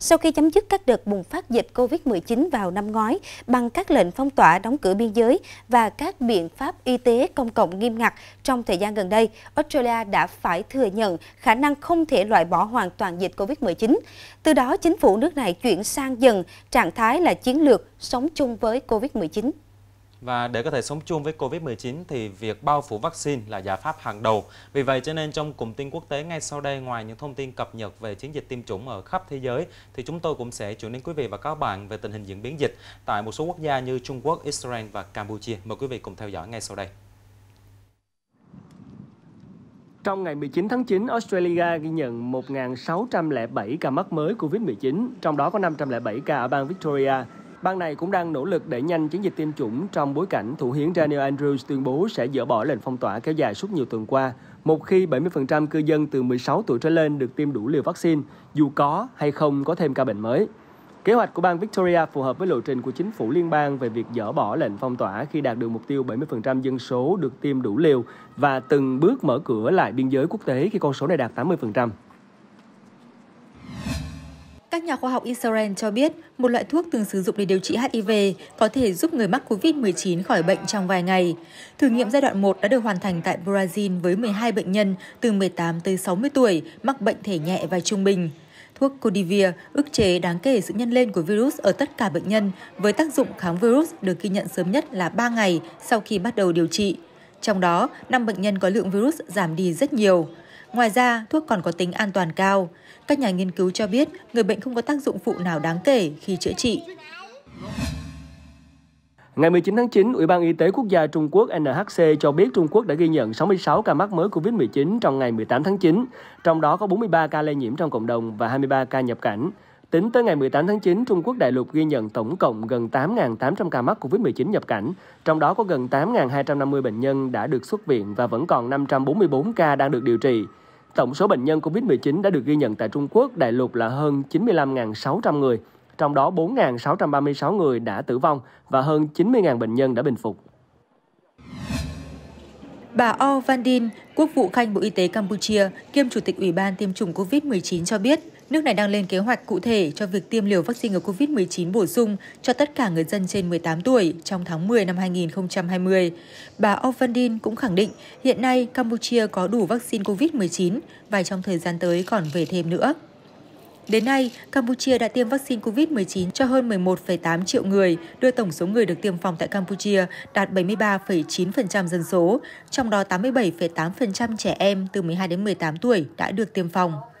sau khi chấm dứt các đợt bùng phát dịch COVID-19 vào năm ngoái bằng các lệnh phong tỏa đóng cửa biên giới và các biện pháp y tế công cộng nghiêm ngặt trong thời gian gần đây, Australia đã phải thừa nhận khả năng không thể loại bỏ hoàn toàn dịch COVID-19. Từ đó, chính phủ nước này chuyển sang dần trạng thái là chiến lược sống chung với COVID-19. Và để có thể sống chung với Covid-19 thì việc bao phủ vaccine là giải pháp hàng đầu. Vì vậy cho nên trong cụm tin quốc tế ngay sau đây ngoài những thông tin cập nhật về chiến dịch tiêm chủng ở khắp thế giới thì chúng tôi cũng sẽ chuyển đến quý vị và các bạn về tình hình diễn biến dịch tại một số quốc gia như Trung Quốc, Israel và Campuchia. Mời quý vị cùng theo dõi ngay sau đây. Trong ngày 19 tháng 9, Australia ghi nhận 1.607 ca mắc mới COVID-19, trong đó có 507 ca ở bang Victoria, Bang này cũng đang nỗ lực đẩy nhanh chiến dịch tiêm chủng trong bối cảnh thủ hiến Daniel Andrews tuyên bố sẽ dỡ bỏ lệnh phong tỏa kéo dài suốt nhiều tuần qua, một khi 70% cư dân từ 16 tuổi trở lên được tiêm đủ liều vaccine, dù có hay không có thêm ca bệnh mới. Kế hoạch của bang Victoria phù hợp với lộ trình của chính phủ liên bang về việc dỡ bỏ lệnh phong tỏa khi đạt được mục tiêu 70% dân số được tiêm đủ liều và từng bước mở cửa lại biên giới quốc tế khi con số này đạt 80%. Các nhà khoa học Israel cho biết một loại thuốc từng sử dụng để điều trị HIV có thể giúp người mắc COVID-19 khỏi bệnh trong vài ngày. Thử nghiệm giai đoạn 1 đã được hoàn thành tại Brazil với 12 bệnh nhân từ 18 tới 60 tuổi mắc bệnh thể nhẹ và trung bình. Thuốc Codivir ức chế đáng kể sự nhân lên của virus ở tất cả bệnh nhân với tác dụng kháng virus được ghi nhận sớm nhất là 3 ngày sau khi bắt đầu điều trị. Trong đó, 5 bệnh nhân có lượng virus giảm đi rất nhiều. Ngoài ra, thuốc còn có tính an toàn cao. Các nhà nghiên cứu cho biết người bệnh không có tác dụng phụ nào đáng kể khi chữa trị. Ngày 19 tháng 9, Ủy ban Y tế Quốc gia Trung Quốc NHC cho biết Trung Quốc đã ghi nhận 66 ca mắc mới COVID-19 trong ngày 18 tháng 9, trong đó có 43 ca lây nhiễm trong cộng đồng và 23 ca nhập cảnh. Tính tới ngày 18 tháng 9, Trung Quốc đại lục ghi nhận tổng cộng gần 8.800 ca mắc COVID-19 nhập cảnh, trong đó có gần 8.250 bệnh nhân đã được xuất viện và vẫn còn 544 ca đang được điều trị. Tổng số bệnh nhân COVID-19 đã được ghi nhận tại Trung Quốc đại lục là hơn 95.600 người, trong đó 4.636 người đã tử vong và hơn 90.000 bệnh nhân đã bình phục. Bà O Van Din, quốc vụ khanh Bộ Y tế Campuchia, kiêm Chủ tịch Ủy ban tiêm chủng COVID-19 cho biết, nước này đang lên kế hoạch cụ thể cho việc tiêm liều vaccine ngừa COVID-19 bổ sung cho tất cả người dân trên 18 tuổi trong tháng 10 năm 2020. Bà O Van Din cũng khẳng định hiện nay Campuchia có đủ vaccine COVID-19 và trong thời gian tới còn về thêm nữa. Đến nay, Campuchia đã tiêm vaccine COVID-19 cho hơn 11,8 triệu người, đưa tổng số người được tiêm phòng tại Campuchia đạt 73,9% dân số, trong đó 87,8% trẻ em từ 12 đến 18 tuổi đã được tiêm phòng.